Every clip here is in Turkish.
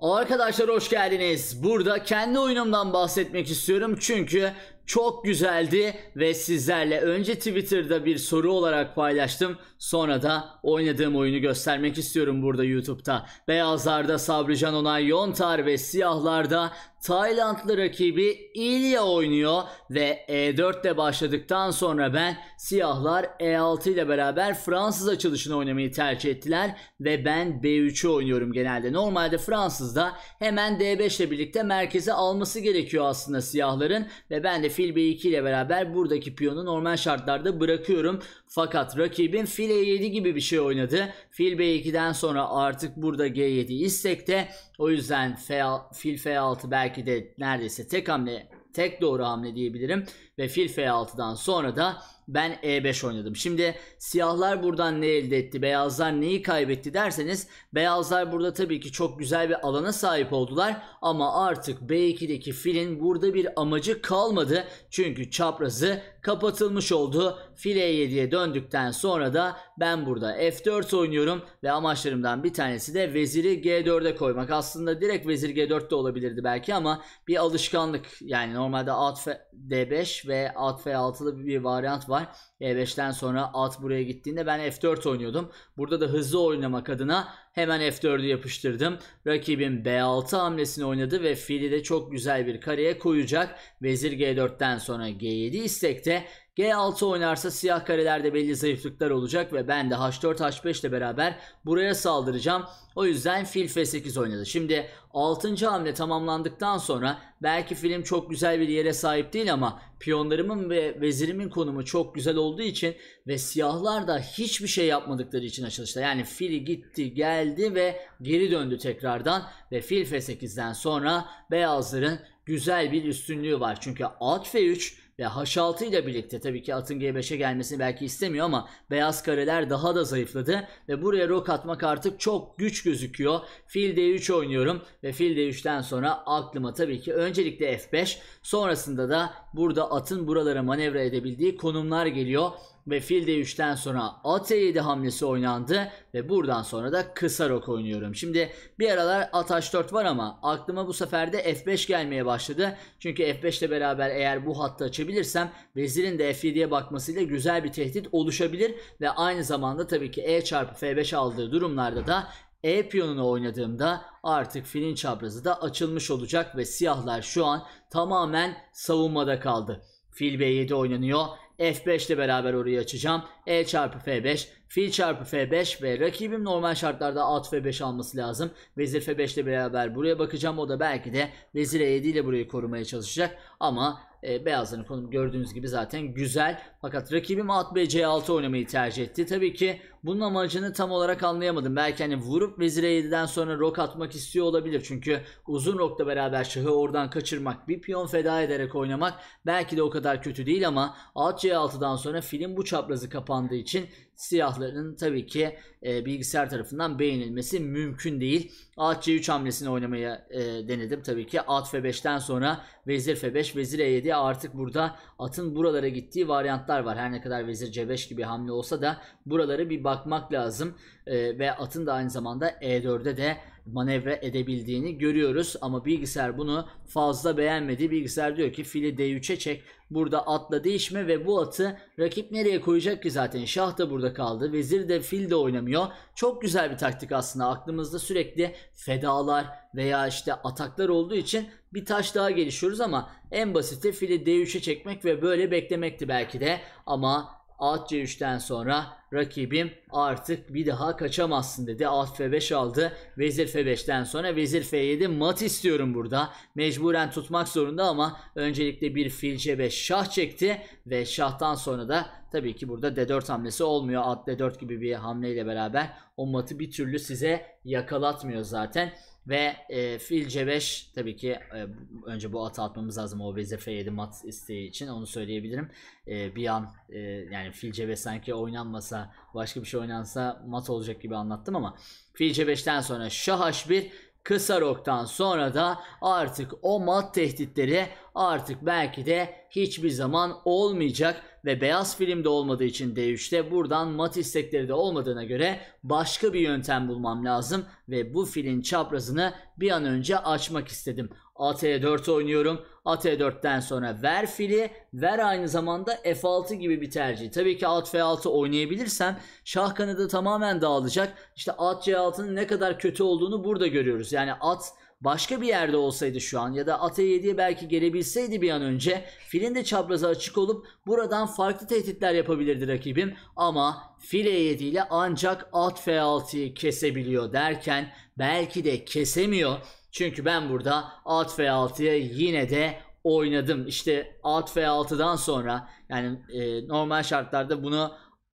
Arkadaşlar hoş geldiniz. Burada kendi oyunumdan bahsetmek istiyorum çünkü çok güzeldi ve sizlerle önce Twitter'da bir soru olarak paylaştım. Sonra da oynadığım oyunu göstermek istiyorum burada YouTube'da. Beyazlarda Sabrican Onay Yontar ve siyahlarda Taylandlı rakibi İlya oynuyor ve E4'te başladıktan sonra ben siyahlar E6 ile beraber Fransız açılışını oynamayı tercih ettiler ve ben B3'ü oynuyorum genelde. Normalde Fransız'da hemen D5 ile birlikte merkeze alması gerekiyor aslında siyahların ve ben de fil B2 ile beraber buradaki piyonu normal şartlarda bırakıyorum. Fakat rakibin fil E7 gibi bir şey oynadı. Fil B2'den sonra artık burada G7 istekte. O yüzden F fil F6 belki belki de neredeyse tek hamle, tek doğru hamle diyebilirim. Ve fil F6'dan sonra da ben E5 oynadım. Şimdi siyahlar buradan ne elde etti? Beyazlar neyi kaybetti derseniz beyazlar burada tabii ki çok güzel bir alana sahip oldular ama artık B2'deki filin burada bir amacı kalmadı. Çünkü çaprazı kapatılmış oldu. Fil E7'ye döndükten sonra da ben burada F4 oynuyorum ve amaçlarımdan bir tanesi de veziri G4'e koymak. Aslında direkt vezir G4 de olabilirdi belki ama bir alışkanlık yani normalde at F D5 ve at F6'lı bir varyant var var. E5'ten sonra alt buraya gittiğinde ben F4 oynuyordum. Burada da hızlı oynamak adına Hemen F4'ü yapıştırdım. Rakibim B6 hamlesini oynadı ve fili de çok güzel bir kareye koyacak. Vezir G4'ten sonra G7 istekte. G6 oynarsa siyah karelerde belli zayıflıklar olacak ve ben de H4 H5 ile beraber buraya saldıracağım. O yüzden fil F8 oynadı. Şimdi 6. hamle tamamlandıktan sonra belki film çok güzel bir yere sahip değil ama piyonlarımın ve vezirimin konumu çok güzel olduğu için ve siyahlar da hiçbir şey yapmadıkları için açılışta. Yani fili gitti geldi geldi ve geri döndü tekrardan ve fil f8'den sonra beyazların güzel bir üstünlüğü var. Çünkü at f3 ve h6 ile birlikte tabii ki atın g5'e gelmesini belki istemiyor ama beyaz kareler daha da zayıfladı ve buraya rok atmak artık çok güç gözüküyor. Fil d3 oynuyorum ve fil d3'ten sonra aklıma tabii ki öncelikle f5 sonrasında da burada atın buralara manevra edebildiği konumlar geliyor ve fil d3'ten sonra at e7 hamlesi oynandı ve buradan sonra da kısa rok oynuyorum. Şimdi bir aralar at h4 var ama aklıma bu sefer de f5 gelmeye başladı. Çünkü f5 ile beraber eğer bu hattı açabilirsem vezirin de f7'ye bakmasıyla güzel bir tehdit oluşabilir ve aynı zamanda tabii ki e çarpı f5 aldığı durumlarda da e piyonunu oynadığımda artık filin çaprazı da açılmış olacak ve siyahlar şu an tamamen savunmada kaldı. Fil B7 oynanıyor. F5 ile beraber orayı açacağım. E çarpı F5, fil çarpı F5 ve rakibim normal şartlarda at F5 alması lazım. Vezir F5 ile beraber buraya bakacağım. O da belki de vezir E7 ile burayı korumaya çalışacak. Ama e, beyazların konum gördüğünüz gibi zaten güzel. Fakat rakibim at ve c6 oynamayı tercih etti. Tabii ki bunun amacını tam olarak anlayamadım. Belki hani vurup vezir e7'den sonra rok atmak istiyor olabilir. Çünkü uzun rokla beraber şahı oradan kaçırmak, bir piyon feda ederek oynamak belki de o kadar kötü değil ama at c6'dan sonra filin bu çaprazı kapandığı için siyahların tabii ki e, bilgisayar tarafından beğenilmesi mümkün değil. At C3 hamlesini oynamaya e, denedim tabii ki. At F5'ten sonra Vezir F5, Vezir E7 artık burada atın buralara gittiği varyantlar var. Her ne kadar Vezir C5 gibi hamle olsa da buraları bir bakmak lazım. E, ve atın da aynı zamanda E4'e de manevra edebildiğini görüyoruz ama bilgisayar bunu fazla beğenmedi. Bilgisayar diyor ki fili D3'e çek burada atla değişme ve bu atı rakip nereye koyacak ki zaten şah da burada kaldı vezir de fil de oynamıyor. Çok güzel bir taktik aslında aklımızda sürekli fedalar veya işte ataklar olduğu için bir taş daha gelişiyoruz ama en basiti fili D3'e çekmek ve böyle beklemekti belki de ama At C3'ten sonra rakibim artık bir daha kaçamazsın dedi. At F5 aldı. Vezir F5'ten sonra Vezir F7 mat istiyorum burada. Mecburen tutmak zorunda ama öncelikle bir fil C5 şah çekti ve şahtan sonra da tabii ki burada D4 hamlesi olmuyor. At D4 gibi bir hamleyle beraber o matı bir türlü size yakalatmıyor zaten. Ve e, fil C5 tabii ki e, önce bu atı atmamız lazım o vezir 7 mat isteği için onu söyleyebilirim. E, bir an e, yani fil C5 sanki oynanmasa başka bir şey oynansa mat olacak gibi anlattım ama fil C5'ten sonra şah H1 kısa roktan sonra da artık o mat tehditleri artık belki de hiçbir zaman olmayacak ve beyaz filmde olmadığı için D3'te buradan mat istekleri de olmadığına göre başka bir yöntem bulmam lazım ve bu filin çaprazını bir an önce açmak istedim. AT4 oynuyorum. AT4'ten sonra ver fili, ver aynı zamanda F6 gibi bir tercih. Tabii ki at F6 oynayabilirsem şah kanadı tamamen dağılacak. İşte at C6'nın ne kadar kötü olduğunu burada görüyoruz. Yani at başka bir yerde olsaydı şu an ya da AT-7'ye belki gelebilseydi bir an önce filin de çapraza açık olup buradan farklı tehditler yapabilirdi rakibim ama fil E7 ile ancak at F6'yı kesebiliyor derken belki de kesemiyor. Çünkü ben burada at F6'ya yine de oynadım. İşte at F6'dan sonra yani e, normal şartlarda bunu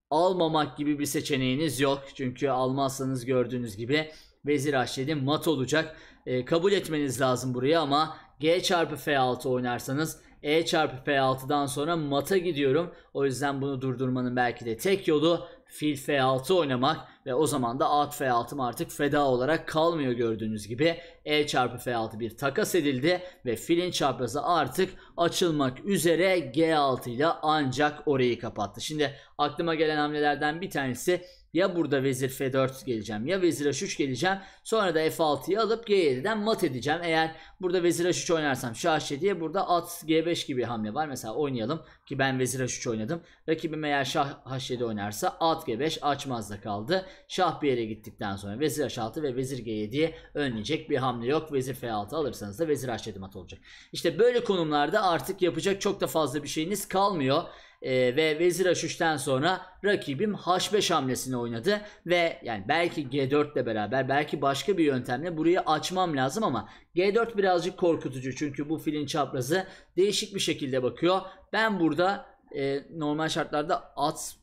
almamak gibi bir seçeneğiniz yok. Çünkü almazsanız gördüğünüz gibi Vezir H7 mat olacak. E, kabul etmeniz lazım burayı ama G çarpı F6 oynarsanız E çarpı F6'dan sonra mata gidiyorum. O yüzden bunu durdurmanın belki de tek yolu fil F6 oynamak ve o zaman da at F6'm artık feda olarak kalmıyor gördüğünüz gibi. E çarpı F6 bir takas edildi ve filin çaprazı artık açılmak üzere G6 ile ancak orayı kapattı. Şimdi aklıma gelen hamlelerden bir tanesi ya burada vezir f4 geleceğim ya vezir h3 geleceğim. Sonra da f6'yı alıp g7'den mat edeceğim. Eğer burada vezir h3 oynarsam şah h burada at g5 gibi hamle var. Mesela oynayalım ki ben vezir h3 oynadım. Rakibim eğer şah h7 oynarsa at g5 açmaz da kaldı. Şah bir yere gittikten sonra vezir h6 ve vezir g7'ye önleyecek bir hamle yok. Vezir f6 alırsanız da vezir h7 mat olacak. İşte böyle konumlarda artık yapacak çok da fazla bir şeyiniz kalmıyor e, ve Vezir h sonra rakibim H5 hamlesini oynadı ve yani belki G4 ile beraber belki başka bir yöntemle burayı açmam lazım ama G4 birazcık korkutucu çünkü bu filin çaprazı değişik bir şekilde bakıyor. Ben burada e, normal şartlarda at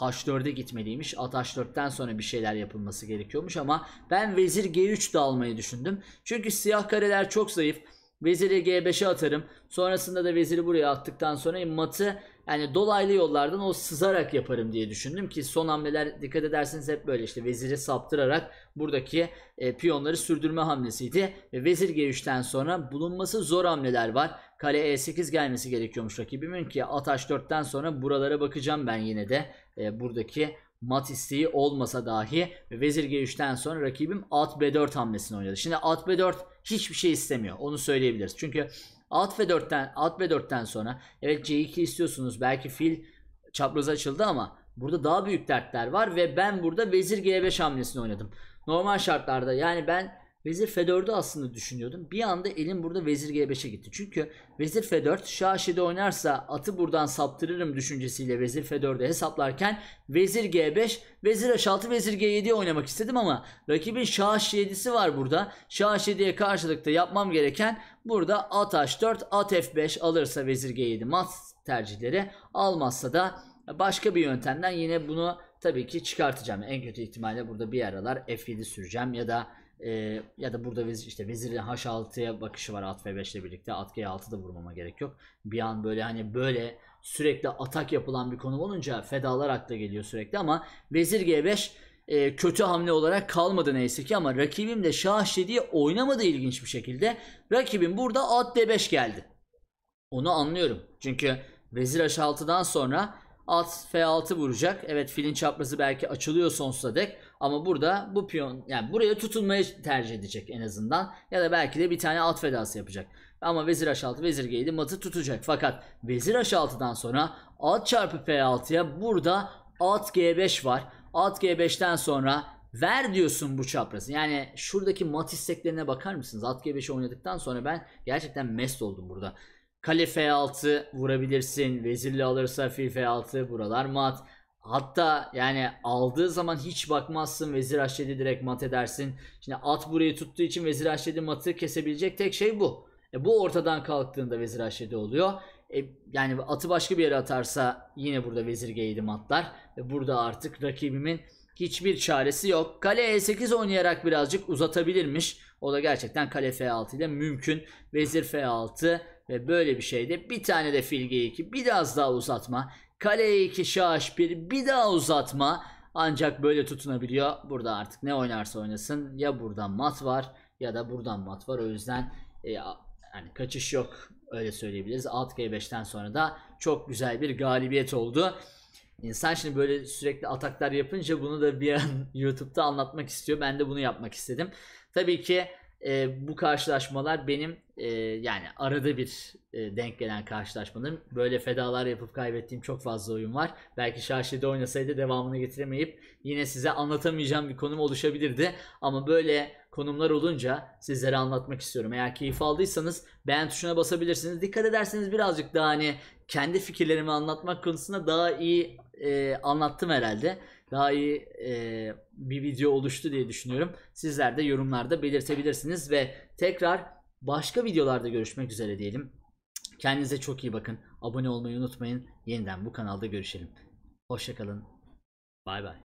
H4'e gitmeliymiş. At H4'ten sonra bir şeyler yapılması gerekiyormuş ama ben vezir G3 de almayı düşündüm. Çünkü siyah kareler çok zayıf. Veziri G5'e atarım. Sonrasında da veziri buraya attıktan sonra matı yani dolaylı yollardan o sızarak yaparım diye düşündüm ki son hamleler dikkat ederseniz hep böyle işte veziri saptırarak buradaki e, piyonları sürdürme hamlesiydi. Ve vezir G3'ten sonra bulunması zor hamleler var. Kale E8 gelmesi gerekiyormuş rakibimin ki at H4'ten sonra buralara bakacağım ben yine de e, buradaki mat isteği olmasa dahi vezir G3'ten sonra rakibim at B4 hamlesini oynadı. Şimdi at B4 hiçbir şey istemiyor. Onu söyleyebiliriz. Çünkü at B4'ten at B4'ten sonra evet C2 istiyorsunuz. Belki fil çapraz açıldı ama burada daha büyük dertler var ve ben burada vezir G5 hamlesini oynadım. Normal şartlarda yani ben Vezir f 4 aslında düşünüyordum. Bir anda elim burada Vezir G5'e gitti. Çünkü Vezir F4 Şah Şahşide oynarsa atı buradan saptırırım düşüncesiyle Vezir F4'ü hesaplarken Vezir G5, Vezir H6, Vezir G7'ye oynamak istedim ama rakibin Şah H7'si var burada. Şah H7'ye karşılıkta yapmam gereken burada at H4, at F5 alırsa Vezir G7 mat tercihleri almazsa da başka bir yöntemden yine bunu tabii ki çıkartacağım. En kötü ihtimalle burada bir aralar F7 süreceğim ya da e, ya da burada vezir, işte vezirin h6'ya bakışı var at f5 ile birlikte. At g6 da vurmama gerek yok. Bir an böyle hani böyle sürekli atak yapılan bir konum olunca fedalar akla geliyor sürekli ama vezir g5 e, kötü hamle olarak kalmadı neyse ki ama rakibim de şah diye oynamadı ilginç bir şekilde. Rakibim burada at d5 geldi. Onu anlıyorum. Çünkü vezir h6'dan sonra Alt F6 vuracak. Evet filin çaprazı belki açılıyor sonsuza dek. Ama burada bu piyon yani buraya tutulmayı tercih edecek en azından. Ya da belki de bir tane alt fedası yapacak. Ama vezir h6 vezir g matı tutacak. Fakat vezir h6'dan sonra alt çarpı f6'ya burada alt g5 var. Alt g5'ten sonra ver diyorsun bu çaprazı. Yani şuradaki mat isteklerine bakar mısınız? Alt g5'i oynadıktan sonra ben gerçekten mest oldum burada. Kale F6 vurabilirsin. vezirli alırsa fil F6 buralar mat. Hatta yani aldığı zaman hiç bakmazsın vezir h7 direkt mat edersin. Şimdi at burayı tuttuğu için vezir h7 matı kesebilecek tek şey bu. E bu ortadan kalktığında vezir h7 oluyor. E yani atı başka bir yere atarsa yine burada vezir g7 matlar. Ve burada artık rakibimin hiçbir çaresi yok. Kale e8 oynayarak birazcık uzatabilirmiş. O da gerçekten kale f6 ile mümkün. Vezir f6 ve böyle bir şeyde bir tane de filge 2 biraz daha uzatma. Kale 2 şaş 1 bir daha uzatma. Ancak böyle tutunabiliyor. Burada artık ne oynarsa oynasın ya buradan mat var ya da buradan mat var. O yüzden e, yani kaçış yok öyle söyleyebiliriz. Alt G5'ten sonra da çok güzel bir galibiyet oldu. İnsan e, şimdi böyle sürekli ataklar yapınca bunu da bir an YouTube'da anlatmak istiyor. Ben de bunu yapmak istedim. Tabii ki e, bu karşılaşmalar benim e, yani arada bir e, denk gelen karşılaşmalarım. Böyle fedalar yapıp kaybettiğim çok fazla oyun var. Belki Şaşlı'da oynasaydı devamını getiremeyip yine size anlatamayacağım bir konum oluşabilirdi. Ama böyle konumlar olunca sizlere anlatmak istiyorum. Eğer keyif aldıysanız beğen tuşuna basabilirsiniz. Dikkat ederseniz birazcık daha hani kendi fikirlerimi anlatmak konusunda daha iyi e, anlattım herhalde daha iyi e, bir video oluştu diye düşünüyorum. Sizler de yorumlarda belirtebilirsiniz ve tekrar başka videolarda görüşmek üzere diyelim. Kendinize çok iyi bakın. Abone olmayı unutmayın. Yeniden bu kanalda görüşelim. Hoşçakalın. Bay bay.